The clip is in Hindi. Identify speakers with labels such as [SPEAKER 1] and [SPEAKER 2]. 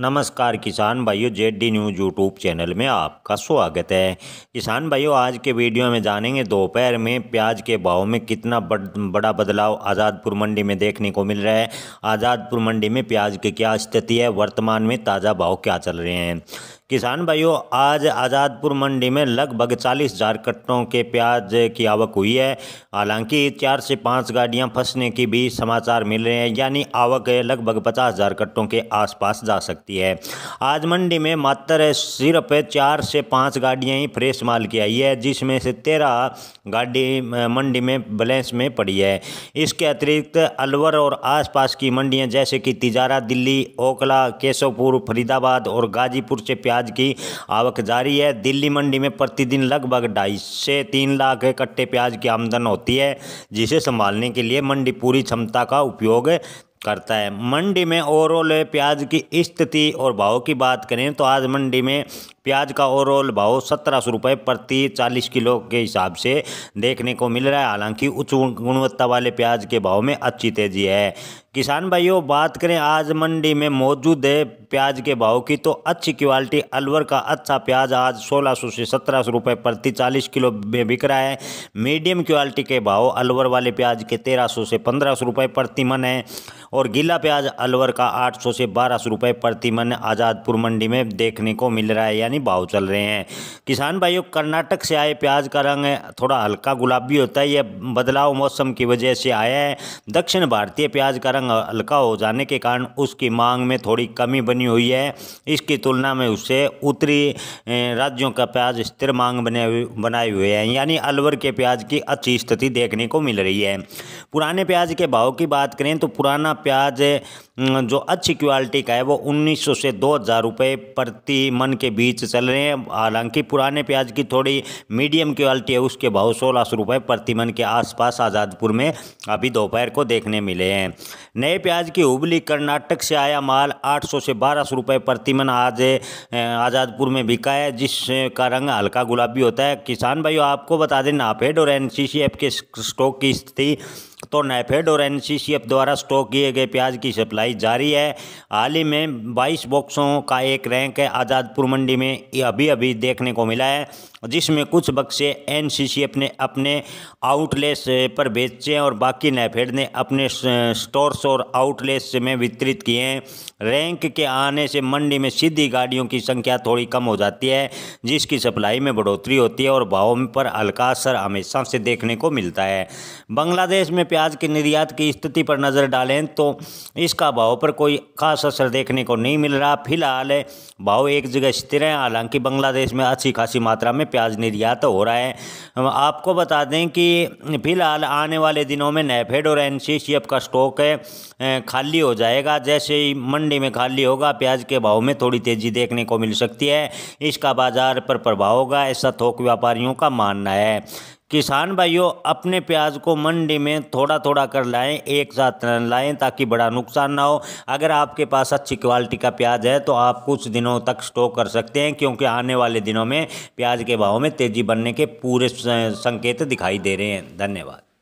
[SPEAKER 1] नमस्कार किसान भाइयों J D D news YouTube channel में आपका स्वागत है किसान भाइयों आज के वीडियो में जानेंगे दोपहर में प्याज के भाव में कितना बड़ बड़ा बदलाव आज़ादपुर मंडी में देखने को मिल रहा है आज़ादपुर मंडी में प्याज की क्या स्थिति है वर्तमान में ताज़ा भाव क्या चल रहे हैं किसान भाइयों आज आज़ादपुर मंडी में लगभग चालीस हज़ार कट्टों के प्याज की आवक हुई है हालांकि चार से पाँच गाड़ियां फंसने की भी समाचार मिल रहे हैं यानी आवक लगभग पचास हज़ार कट्टों के आसपास जा सकती है आज मंडी में मात्र सिर्फ चार से पाँच गाड़ियाँ ही फ्रेश माल की आई है जिसमें से तेरह गाड़ी मंडी में बैलेंस में पड़ी है इसके अतिरिक्त अलवर और आसपास की मंडियाँ जैसे कि तिजारा दिल्ली ओखला केशवपुर फरीदाबाद और गाजीपुर से प्याज प्याज की आवक जारी है दिल्ली मंडी में प्रतिदिन लगभग ढाई से तीन लाख कट्टे प्याज की आमदन होती है जिसे संभालने के लिए मंडी पूरी क्षमता का उपयोग करता है मंडी में ओवरऑल प्याज की स्थिति और भाव की बात करें तो आज मंडी में प्याज का ओवरऑल भाव सत्रह सौ रुपये प्रति चालीस किलो के हिसाब से देखने को मिल रहा है हालांकि उच्च गुणवत्ता वाले प्याज के भाव में अच्छी तेज़ी है किसान भाइयों बात करें आज मंडी में मौजूद है प्याज के भाव की तो अच्छी क्वालिटी अलवर का अच्छा प्याज आज सोलह सौ से सत्रह सौ रुपये प्रति चालीस किलो में बिक रहा है मीडियम क्वालिटी के भाव अलवर वाले प्याज के तेरह सौ से पंद्रह सौ रुपये प्रति मन है और गीला प्याज अलवर का 800 से 1200 रुपए प्रति मन आज़ादपुर मंडी में देखने को मिल रहा है यानी भाव चल रहे हैं किसान भाइयों कर्नाटक से आए प्याज का रंग थोड़ा हल्का गुलाबी होता है यह बदलाव मौसम की वजह से आया है दक्षिण भारतीय प्याज का रंग हल्का हो जाने के कारण उसकी मांग में थोड़ी कमी बनी हुई है इसकी तुलना में उससे उत्तरी राज्यों का प्याज स्थिर मांग बने बनाए हुए हैं यानी अलवर के प्याज की अच्छी स्थिति देखने को मिल रही है पुराने प्याज के भाव की बात करें तो पुराना प्याज जो अच्छी क्वालिटी का है वो 1900 से 2000 रुपए प्रति मन के बीच चल रहे हैं हालांकि पुराने प्याज की थोड़ी मीडियम क्वालिटी है उसके भाव सोलह सौ रुपये प्रति मन के आसपास आज़ादपुर में अभी दोपहर को देखने मिले हैं नए प्याज की हुबली कर्नाटक से आया माल 800 से 1200 रुपये प्रति मन आज आज़ादपुर में बिका है जिसका रंग हल्का गुलाबी होता है किसान भाइयों आपको बता दें नाफेड और एन ऐप के स्टॉक की स्थिति तो नेफेड और एनसीसीएफ द्वारा स्टॉक किए गए प्याज की सप्लाई जारी है हाल ही में 22 बॉक्सों का एक रैंक है आज़ादपुर मंडी में अभी अभी देखने को मिला है जिसमें कुछ बक्से एनसीसीएफ ने अपने आउटलेट्स पर बेचे हैं और बाकी नैफेड ने अपने स्टोर्स और आउटलेट्स में वितरित किए हैं रैंक के आने से मंडी में सीधी गाड़ियों की संख्या थोड़ी कम हो जाती है जिसकी सप्लाई में बढ़ोतरी होती है और भावों पर हल्का असर हमेशा से देखने को मिलता है बांग्लादेश में प्याज के निर्यात की स्थिति पर नज़र डालें तो इसका भाव पर कोई खास असर देखने को नहीं मिल रहा फिलहाल भाव एक जगह स्थिर है हालांकि बांग्लादेश में अच्छी खासी मात्रा में प्याज निर्यात हो रहा है आपको बता दें कि फिलहाल आने वाले दिनों में नैफेड और एन का स्टॉक खाली हो जाएगा जैसे ही मंडी में खाली होगा प्याज के भाव में थोड़ी तेज़ी देखने को मिल सकती है इसका बाजार पर प्रभाव होगा ऐसा थोक व्यापारियों का मानना है किसान भाइयों अपने प्याज को मंडी में थोड़ा थोड़ा कर लाएँ एक साथ लाएं लाएँ ताकि बड़ा नुकसान ना हो अगर आपके पास अच्छी क्वालिटी का प्याज है तो आप कुछ दिनों तक स्टॉक कर सकते हैं क्योंकि आने वाले दिनों में प्याज के भाव में तेज़ी बनने के पूरे संकेत दिखाई दे रहे हैं धन्यवाद